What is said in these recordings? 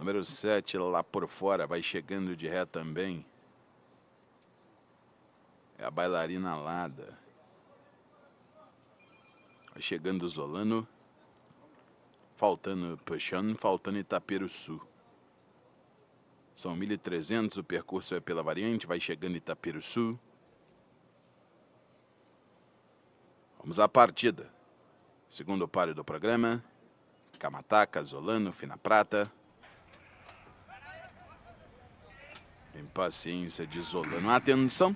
Número 7 lá por fora, vai chegando de ré também. É a bailarina alada. Vai chegando Zolano. Faltando Puxan, faltando Itaperu Sul. São 1.300, o percurso é pela variante, vai chegando Itapiruçu Vamos à partida. Segundo páreo do programa, Camataca, Zolano, Fina Prata. Impaciência, desolando. Atenção!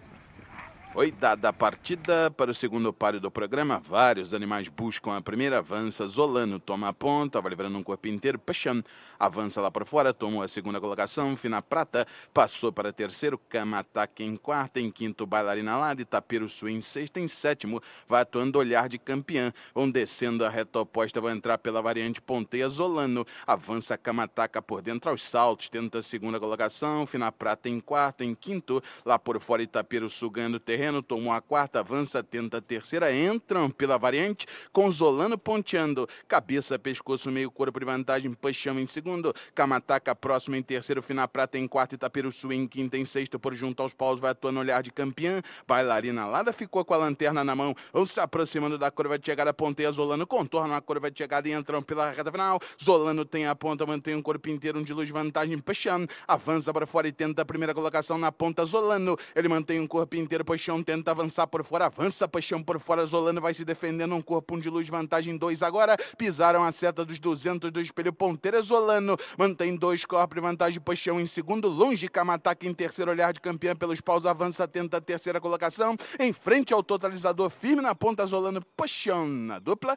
Oi, dada a partida para o segundo páreo do programa, vários animais buscam a primeira, avança, Zolano toma a ponta, vai livrando um corpo inteiro, Pachan avança lá para fora, tomou a segunda colocação, Fina Prata passou para terceiro, Cama ataca em quarta, em quinto, Bailarina Lada, Tapiro Sul em sexta, em sétimo, vai atuando olhar de campeã, vão descendo a reta oposta, vão entrar pela variante Ponteia, Zolano avança, Cama ataca por dentro aos saltos, tenta a segunda colocação, Fina Prata em quarto, em quinto, lá por fora Itapiro Sul ganhando terreno, tomou a quarta avança, tenta a terceira, entram pela variante, com Zolano ponteando, cabeça, pescoço, meio corpo de vantagem, Paixão em segundo, Kamataka próximo em terceiro, Fina Prata em quarto, Itaperu Sul em quinta, em sexto, por junto aos paus, vai atuando olhar de campeã, bailarina Lada ficou com a lanterna na mão, ou se aproximando da curva de chegada, ponteia Zolano, contorna a curva de chegada e entram pela reta final, Zolano tem a ponta, mantém o corpo inteiro, um de luz, vantagem, puxando avança para fora e tenta a primeira colocação na ponta, Zolano, ele mantém o corpo inteiro, Paixão Paixão tenta avançar por fora, avança Paixão por fora, Zolano vai se defendendo, um corpo, um de luz, vantagem dois agora, pisaram a seta dos 200 do espelho ponteira, Zolano mantém dois corpos, vantagem Paixão em segundo, longe Kamataca em terceiro, olhar de campeã pelos paus, avança, tenta a terceira colocação, em frente ao totalizador, firme na ponta, Zolano, Paixão na dupla,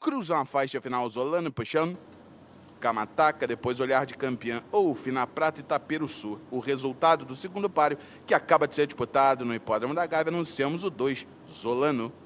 cruzam a faixa final, Zolano, Paixão, Camataca, depois Olhar de Campeã ou Fina Prata e Tapeiro Sul. O resultado do segundo páreo, que acaba de ser disputado no Hipódromo da Gávea, anunciamos o 2, Zolano.